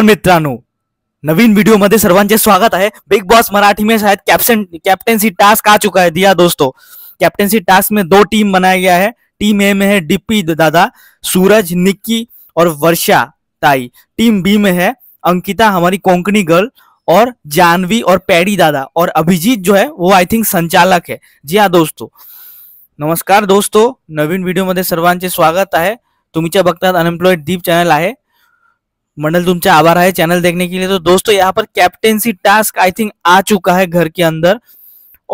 मित्रांनो नवीन वीडियो मध्य सर्वे स्वागत है बिग बॉस मराठी में शायद कैप्टन कैप्टनसी टास्क आ चुका है दिया दोस्तों कैप्टनसी टास्क में दो टीम बनाया गया है टीम ए में है डीपी दादा सूरज निक्की और वर्षा ताई टीम बी में है अंकिता हमारी कोंकणी गर्ल और जानवी और पैडी दादा और अभिजीत जो है वो आई थिंक संचालक है जी हाँ दोस्तों नमस्कार दोस्तों नवीन वीडियो मध्य सर्वे स्वागत है तुम्हारे बघतात अनएम्प्लॉयड दीप चैनल है मंडल तुमचे आभार है चैनल देखने के लिए तो दोस्तों यहाँ पर कैप्टेंसी टास्क आई थिंक आ चुका है घर के अंदर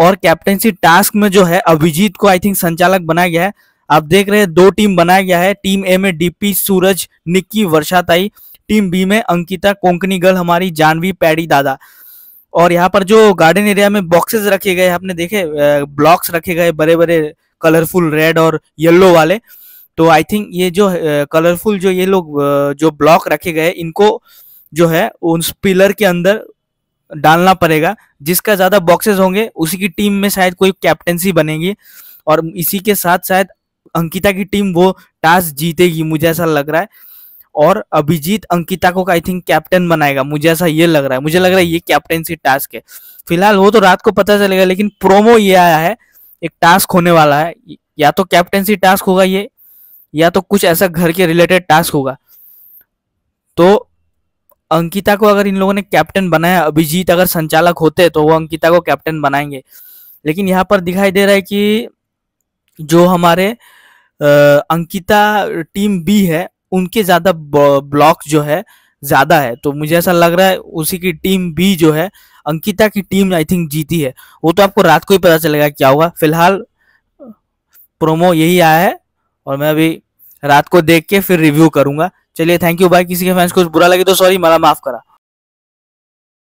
और कैप्टेंसी टास्क में जो है अभिजीत को आई थिंक संचालक बनाया गया है आप देख रहे हैं दो टीम बनाया गया है टीम ए में DP Suraj Nikki Varshatai team B में अंकिता कोंकनी गर्ल हमारी जानवी पैडी दादा और यहाँ पर जो गार्डन एरिया में बॉक्सेस रखे गए आपने देखे ब्लॉक्स रखे गए बड़े बड़े कलरफुल रेड और येल्लो वाले तो आई थिंक ये जो कलरफुल जो ये लोग जो ब्लॉक रखे गए इनको जो है उस पिलर के अंदर डालना पड़ेगा जिसका ज्यादा बॉक्सेस होंगे उसी की टीम में शायद कोई कैप्टनसी बनेगी और इसी के साथ शायद अंकिता की टीम वो टास्क जीतेगी मुझे ऐसा लग रहा है और अभिजीत अंकिता को आई थिंक कैप्टन बनाएगा मुझे ऐसा ये लग रहा है मुझे लग रहा है ये कैप्टनसी टास्क है फिलहाल वो तो रात को पता चलेगा लेकिन प्रोमो ये आया है एक टास्क होने वाला है या तो कैप्टनसी टास्क होगा ये या तो कुछ ऐसा घर के रिलेटेड टास्क होगा तो अंकिता को अगर इन लोगों ने कैप्टन बनाया अभिजीत अगर संचालक होते तो वो अंकिता को कैप्टन बनाएंगे लेकिन यहाँ पर दिखाई दे रहा है कि जो हमारे अंकिता टीम बी है उनके ज़्यादा ब्लॉक जो है ज़्यादा है तो मुझे ऐसा लग रहा है उसी की टीम बी जो है अंकिता की टीम आई थिंक जीती है वो तो आपको रात को ही पता चलेगा क्या होगा फिलहाल प्रोमो यही आया है और मैं अभी रात को देख के फिर रिव्यू करूंगा चलिए थैंक यू भाई किसी के फैंस को बुरा लगे तो सॉरी मला माफ करा